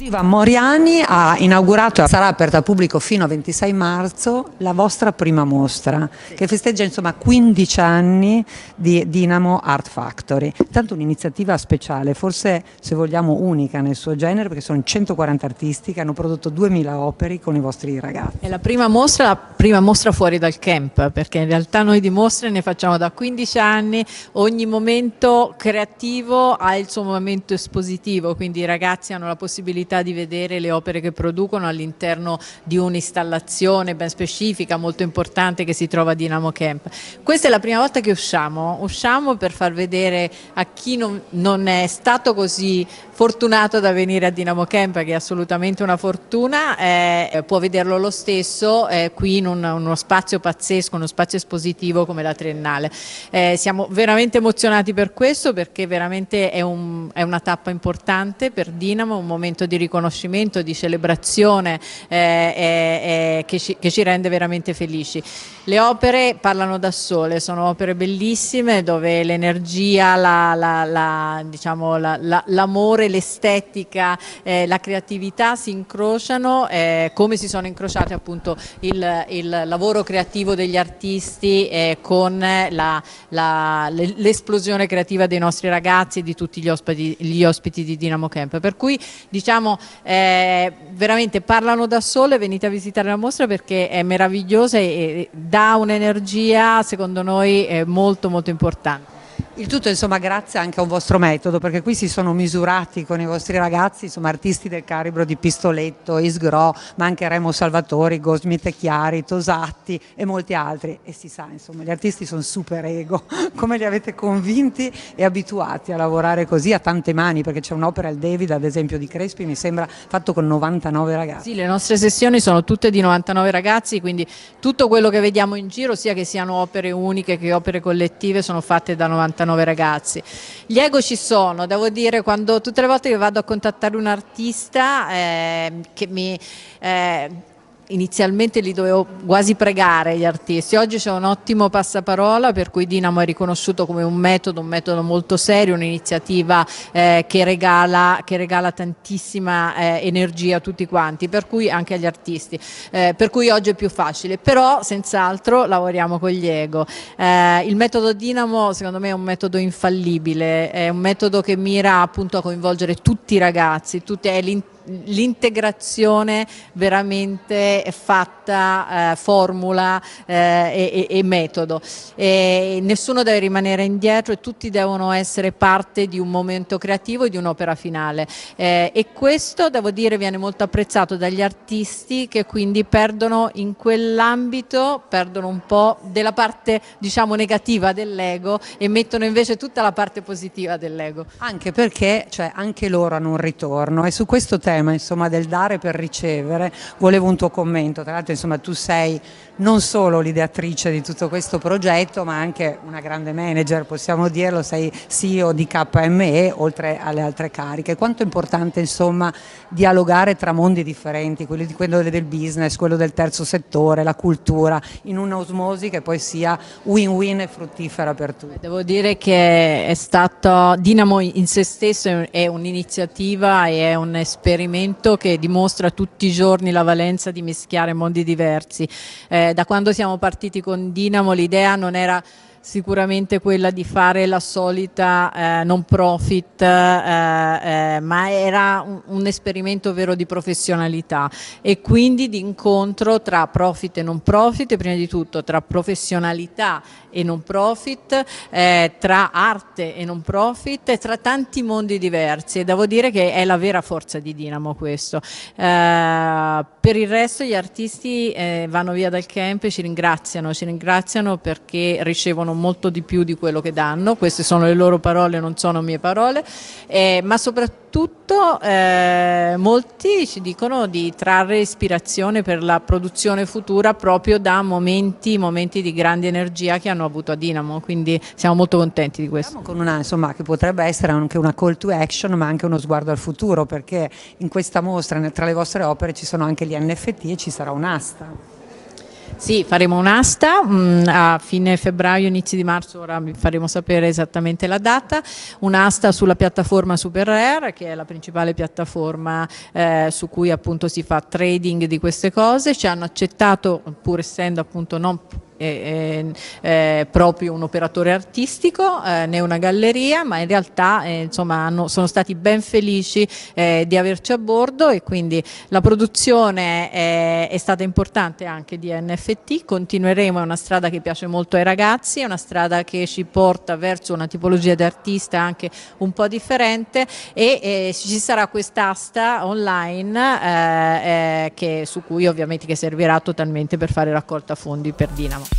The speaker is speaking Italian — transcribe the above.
Giva Moriani ha inaugurato, sarà aperta al pubblico fino al 26 marzo, la vostra prima mostra, sì. che festeggia insomma 15 anni di Dinamo Art Factory. Tanto un'iniziativa speciale, forse se vogliamo unica nel suo genere, perché sono 140 artisti che hanno prodotto 2000 opere con i vostri ragazzi. È la prima mostra, la prima mostra fuori dal camp, perché in realtà noi di mostre ne facciamo da 15 anni, ogni momento creativo ha il suo momento espositivo, quindi i ragazzi hanno la possibilità possibilità di vedere le opere che producono all'interno di un'installazione ben specifica, molto importante che si trova a Dinamo Camp. Questa è la prima volta che usciamo, usciamo per far vedere a chi non, non è stato così fortunato da venire a Dinamo Camp, che è assolutamente una fortuna, eh, può vederlo lo stesso eh, qui in un, uno spazio pazzesco, uno spazio espositivo come la Triennale. Eh, siamo veramente emozionati per questo perché veramente è, un, è una tappa importante per Dinamo, un momento di riconoscimento, di celebrazione eh, eh, eh, che, ci, che ci rende veramente felici. Le opere parlano da sole, sono opere bellissime dove l'energia, la, la, la, diciamo, l'amore, l'estetica, eh, la creatività si incrociano eh, come si sono incrociati appunto il, il lavoro creativo degli artisti eh, con l'esplosione creativa dei nostri ragazzi e di tutti gli ospiti, gli ospiti di Dinamo Camp. Per cui diciamo abbiamo eh, veramente parlano da sole, venite a visitare la mostra perché è meravigliosa e, e dà un'energia secondo noi eh, molto molto importante. Il tutto insomma grazie anche a un vostro metodo, perché qui si sono misurati con i vostri ragazzi, insomma artisti del calibro di Pistoletto, Isgro, ma anche Remo Salvatori, Goldsmith e Chiari, Tosatti e molti altri. E si sa, insomma, gli artisti sono super ego. Come li avete convinti e abituati a lavorare così a tante mani? Perché c'è un'opera, il David, ad esempio, di Crespi, mi sembra fatto con 99 ragazzi. Sì, le nostre sessioni sono tutte di 99 ragazzi, quindi tutto quello che vediamo in giro, sia che siano opere uniche che opere collettive, sono fatte da 99 79 ragazzi. Gli ego ci sono, devo dire, quando tutte le volte che vado a contattare un artista eh, che mi... Eh, inizialmente li dovevo quasi pregare gli artisti, oggi c'è un ottimo passaparola per cui Dinamo è riconosciuto come un metodo, un metodo molto serio, un'iniziativa eh, che, regala, che, regala, tantissima eh, energia a tutti quanti, per cui anche agli artisti, eh, per cui oggi è più facile, però senz'altro lavoriamo con gli ego. Eh, il metodo Dinamo secondo me è un metodo infallibile, è un metodo che mira appunto a coinvolgere tutti i ragazzi, tutti, è l'interno l'integrazione veramente fatta eh, formula eh, e, e, metodo. E nessuno deve rimanere indietro e tutti devono essere parte di un momento creativo e di un'opera finale eh, e questo devo dire viene molto apprezzato dagli artisti che quindi perdono in quell'ambito, perdono un po' della parte diciamo negativa dell'ego e mettono invece tutta la parte positiva dell'ego. Anche perché cioè, anche loro hanno un ritorno e su questo tema tema insomma, del dare per ricevere, volevo un tuo commento. Tra l'altro, insomma, tu sei non solo l'ideatrice di tutto questo progetto, ma anche una grande manager, possiamo dirlo, sei CEO di KME, oltre alle altre cariche. Quanto è importante, insomma, dialogare tra mondi differenti, quello del business, quello del terzo settore, la cultura, in un'osmosi che poi sia win-win e fruttifera per tutti. Devo dire che è stato Dinamo in sé stesso è un'iniziativa e è un esperimento che dimostra tutti i giorni la valenza di mischiare mondi diversi. Eh, da quando siamo partiti con Dinamo l'idea non era sicuramente quella di fare la solita eh, non profit, eh, eh, ma era un, un, esperimento vero di professionalità e quindi di incontro tra profit e non profit, prima di tutto tra professionalità e non profit, eh, tra arte e non profit, tra tanti mondi diversi e devo dire che è la vera forza di Dinamo questo. Eh, per il resto gli artisti eh, vanno via dal camp e ci ringraziano, ci ringraziano perché ricevono meritano molto di più di quello che danno, queste sono le loro parole, non sono mie parole, eh, ma soprattutto eh, molti ci dicono di trarre ispirazione per la produzione futura proprio da momenti, momenti di grande energia che hanno avuto a Dinamo, quindi siamo molto contenti di questo. Siamo con una insomma, che potrebbe essere anche una call to action ma anche uno sguardo al futuro perché in questa mostra tra le vostre opere ci sono anche gli NFT e ci sarà un'asta. Sì, faremo un'asta mm, a fine febbraio, inizi di marzo, ora vi faremo sapere esattamente la data, un'asta sulla piattaforma SuperRare che è la principale piattaforma eh, su cui appunto si fa trading di queste cose, ci hanno accettato pur essendo appunto non è, è, proprio un operatore artistico eh, né una galleria, ma in realtà eh, insomma, hanno, sono stati ben felici eh, di averci a bordo e quindi la produzione è, è stata importante anche di NFT, continueremo, è una strada che piace molto ai ragazzi, è una strada che ci porta verso una tipologia di artista anche un po' differente e ci sarà quest'asta online eh, eh, che, su cui ovviamente che servirà totalmente per fare raccolta fondi per Dinamo.